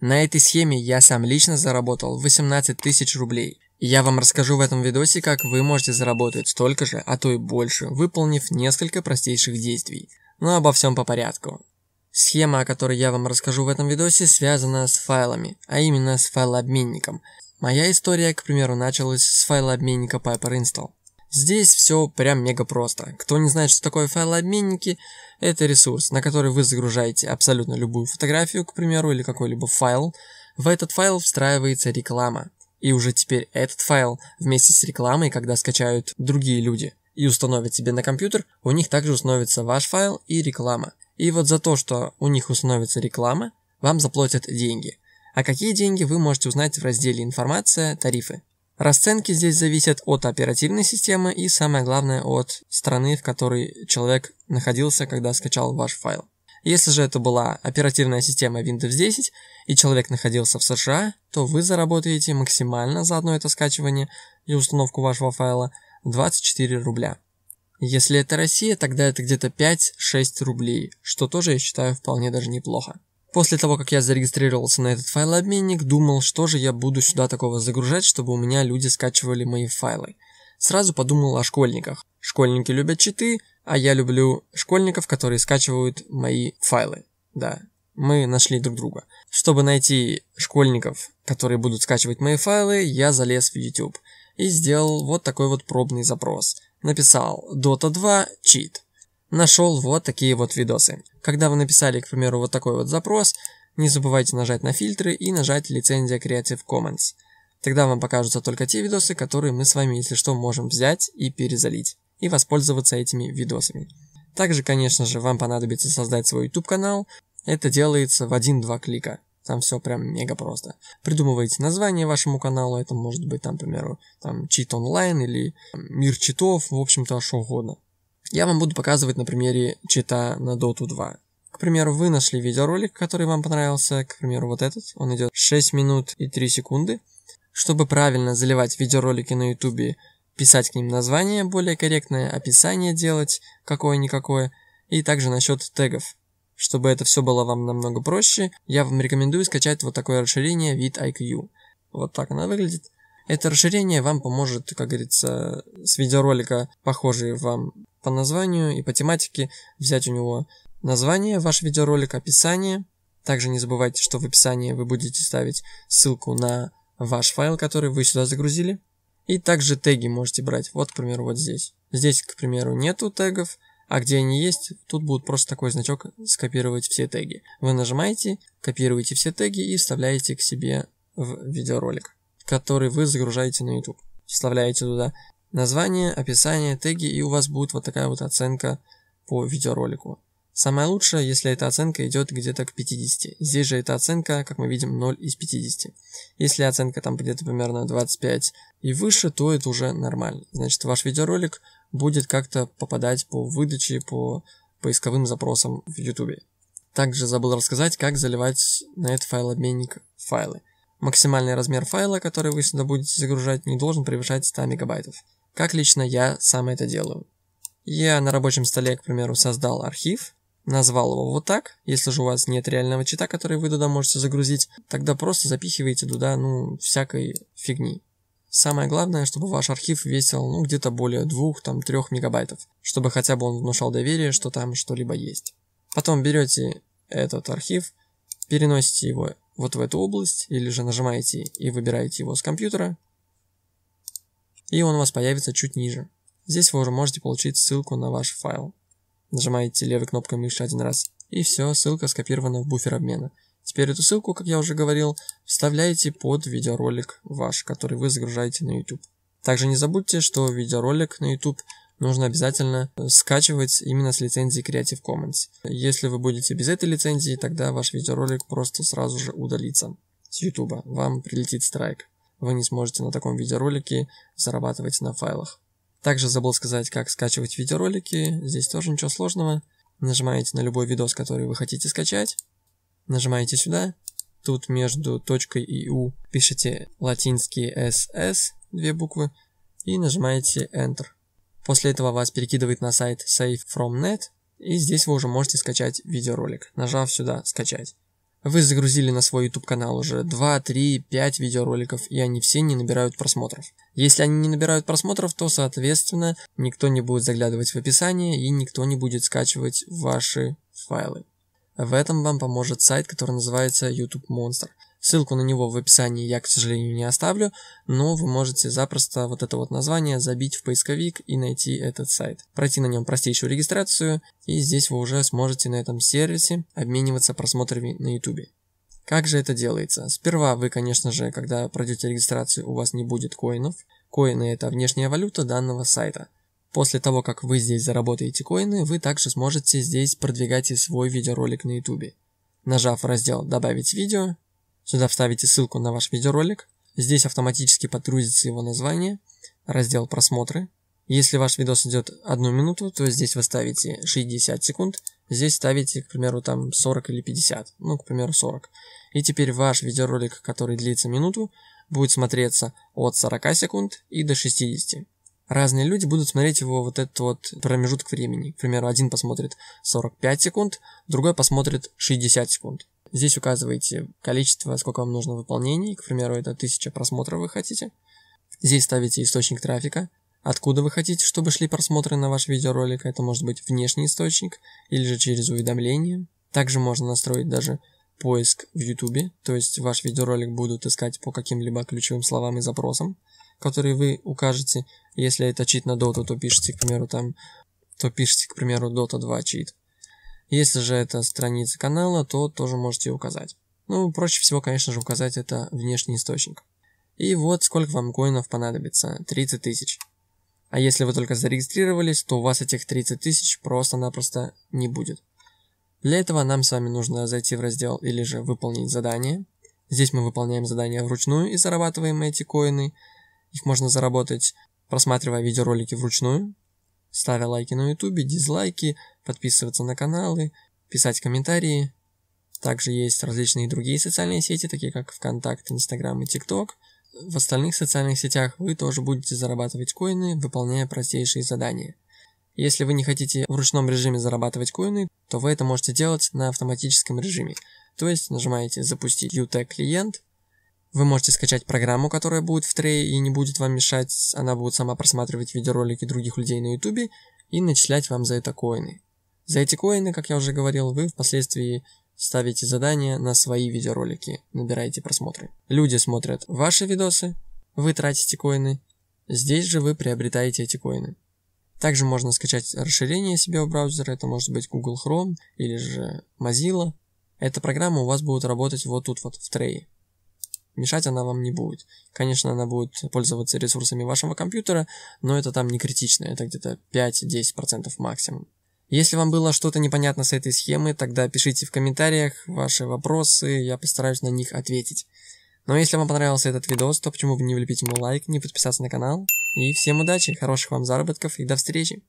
На этой схеме я сам лично заработал 18 тысяч рублей. я вам расскажу в этом видосе, как вы можете заработать столько же, а то и больше, выполнив несколько простейших действий. Но обо всем по порядку. Схема, о которой я вам расскажу в этом видосе, связана с файлами, а именно с файлообменником. Моя история, к примеру, началась с файлообменника Piper Install. Здесь все прям мега просто. Кто не знает, что такое файлообменники, это ресурс, на который вы загружаете абсолютно любую фотографию, к примеру, или какой-либо файл. В этот файл встраивается реклама. И уже теперь этот файл вместе с рекламой, когда скачают другие люди и установят себе на компьютер, у них также установится ваш файл и реклама. И вот за то, что у них установится реклама, вам заплатят деньги. А какие деньги вы можете узнать в разделе «Информация. Тарифы». Расценки здесь зависят от оперативной системы и, самое главное, от страны, в которой человек находился, когда скачал ваш файл. Если же это была оперативная система Windows 10 и человек находился в США, то вы заработаете максимально за одно это скачивание и установку вашего файла 24 рубля. Если это Россия, тогда это где-то 5-6 рублей, что тоже я считаю вполне даже неплохо. После того, как я зарегистрировался на этот файлообменник, думал, что же я буду сюда такого загружать, чтобы у меня люди скачивали мои файлы. Сразу подумал о школьниках. Школьники любят читы, а я люблю школьников, которые скачивают мои файлы. Да, мы нашли друг друга. Чтобы найти школьников, которые будут скачивать мои файлы, я залез в YouTube и сделал вот такой вот пробный запрос. Написал Dota 2 чит нашел вот такие вот видосы. Когда вы написали, к примеру, вот такой вот запрос, не забывайте нажать на фильтры и нажать лицензия Creative Commons. Тогда вам покажутся только те видосы, которые мы с вами, если что, можем взять и перезалить, и воспользоваться этими видосами. Также, конечно же, вам понадобится создать свой YouTube-канал. Это делается в 1-2 клика. Там все прям мега просто. Придумываете название вашему каналу, это может быть там, к примеру, там чит онлайн или мир читов, в общем-то, что угодно. Я вам буду показывать на примере чита на Dota 2. К примеру, вы нашли видеоролик, который вам понравился, к примеру, вот этот, он идет 6 минут и 3 секунды. Чтобы правильно заливать видеоролики на YouTube, писать к ним название более корректное, описание делать какое-никакое, и также насчет тегов. Чтобы это все было вам намного проще, я вам рекомендую скачать вот такое расширение вид IQ. Вот так оно выглядит. Это расширение вам поможет, как говорится, с видеоролика похожий вам по названию и по тематике взять у него название, ваш видеоролик, описание. Также не забывайте, что в описании вы будете ставить ссылку на ваш файл, который вы сюда загрузили. И также теги можете брать. Вот, к примеру, вот здесь. Здесь, к примеру, нету тегов, а где они есть, тут будет просто такой значок скопировать все теги. Вы нажимаете, копируете все теги и вставляете к себе в видеоролик, который вы загружаете на YouTube. Вставляете туда Название, описание, теги, и у вас будет вот такая вот оценка по видеоролику. Самое лучшее, если эта оценка идет где-то к 50. Здесь же эта оценка, как мы видим, 0 из 50. Если оценка там где-то примерно 25 и выше, то это уже нормально. Значит, ваш видеоролик будет как-то попадать по выдаче, по поисковым запросам в YouTube. Также забыл рассказать, как заливать на этот файлообменник файлы. Максимальный размер файла, который вы сюда будете загружать, не должен превышать 100 мегабайтов. Как лично я сам это делаю. Я на рабочем столе, к примеру, создал архив, назвал его вот так. Если же у вас нет реального чита, который вы туда можете загрузить, тогда просто запихиваете туда, ну, всякой фигни. Самое главное, чтобы ваш архив весил, ну, где-то более 2-3 мегабайтов, чтобы хотя бы он внушал доверие, что там что-либо есть. Потом берете этот архив, переносите его вот в эту область, или же нажимаете и выбираете его с компьютера, и он у вас появится чуть ниже. Здесь вы уже можете получить ссылку на ваш файл. Нажимаете левой кнопкой мыши один раз, и все, ссылка скопирована в буфер обмена. Теперь эту ссылку, как я уже говорил, вставляете под видеоролик ваш, который вы загружаете на YouTube. Также не забудьте, что видеоролик на YouTube нужно обязательно скачивать именно с лицензии Creative Commons. Если вы будете без этой лицензии, тогда ваш видеоролик просто сразу же удалится с YouTube. Вам прилетит страйк вы не сможете на таком видеоролике зарабатывать на файлах. Также забыл сказать, как скачивать видеоролики, здесь тоже ничего сложного. Нажимаете на любой видос, который вы хотите скачать, нажимаете сюда, тут между точкой и u пишите латинский ss, две буквы, и нажимаете Enter. После этого вас перекидывает на сайт Save From Net, и здесь вы уже можете скачать видеоролик, нажав сюда «Скачать». Вы загрузили на свой YouTube канал уже 2, 3, 5 видеороликов, и они все не набирают просмотров. Если они не набирают просмотров, то, соответственно, никто не будет заглядывать в описание и никто не будет скачивать ваши файлы. В этом вам поможет сайт, который называется YouTube Monster. Ссылку на него в описании я, к сожалению, не оставлю, но вы можете запросто вот это вот название забить в поисковик и найти этот сайт. Пройти на нем простейшую регистрацию, и здесь вы уже сможете на этом сервисе обмениваться просмотрами на YouTube. Как же это делается? Сперва вы, конечно же, когда пройдете регистрацию, у вас не будет коинов. Коины – это внешняя валюта данного сайта. После того, как вы здесь заработаете коины, вы также сможете здесь продвигать и свой видеоролик на YouTube. Нажав раздел «Добавить видео», Сюда вставите ссылку на ваш видеоролик. Здесь автоматически подгрузится его название, раздел «Просмотры». Если ваш видос идет одну минуту, то здесь вы ставите 60 секунд, здесь ставите, к примеру, там 40 или 50, ну, к примеру, 40. И теперь ваш видеоролик, который длится минуту, будет смотреться от 40 секунд и до 60. Разные люди будут смотреть его вот этот вот промежуток времени. К примеру, один посмотрит 45 секунд, другой посмотрит 60 секунд. Здесь указываете количество, сколько вам нужно выполнений. К примеру, это 1000 просмотров вы хотите. Здесь ставите источник трафика, откуда вы хотите, чтобы шли просмотры на ваш видеоролик. Это может быть внешний источник или же через уведомления. Также можно настроить даже поиск в YouTube, то есть ваш видеоролик будут искать по каким-либо ключевым словам и запросам, которые вы укажете. Если это чит на Dota, то пишите, к примеру, там, то пишите, к примеру, Dota 2 чит. Если же это страница канала, то тоже можете указать. Ну, проще всего, конечно же, указать это внешний источник. И вот сколько вам коинов понадобится. 30 тысяч. А если вы только зарегистрировались, то у вас этих 30 тысяч просто-напросто не будет. Для этого нам с вами нужно зайти в раздел или же выполнить задание. Здесь мы выполняем задание вручную и зарабатываем эти коины. Их можно заработать, просматривая видеоролики вручную ставя лайки на ютубе, дизлайки, подписываться на каналы, писать комментарии. Также есть различные другие социальные сети, такие как ВКонтакт, Инстаграм и ТикТок. В остальных социальных сетях вы тоже будете зарабатывать коины, выполняя простейшие задания. Если вы не хотите в ручном режиме зарабатывать коины, то вы это можете делать на автоматическом режиме. То есть нажимаете «Запустить UTEC клиент», вы можете скачать программу, которая будет в Трее и не будет вам мешать, она будет сама просматривать видеоролики других людей на Ютубе и начислять вам за это коины. За эти коины, как я уже говорил, вы впоследствии ставите задания на свои видеоролики, набираете просмотры. Люди смотрят ваши видосы, вы тратите коины, здесь же вы приобретаете эти коины. Также можно скачать расширение себе в браузер, это может быть Google Chrome или же Mozilla. Эта программа у вас будет работать вот тут вот в трее. Мешать она вам не будет. Конечно, она будет пользоваться ресурсами вашего компьютера, но это там не критично, это где-то 5-10% максимум. Если вам было что-то непонятно с этой схемы, тогда пишите в комментариях ваши вопросы, я постараюсь на них ответить. Но ну, а если вам понравился этот видос, то почему бы не влепить ему лайк, не подписаться на канал. И всем удачи, хороших вам заработков и до встречи!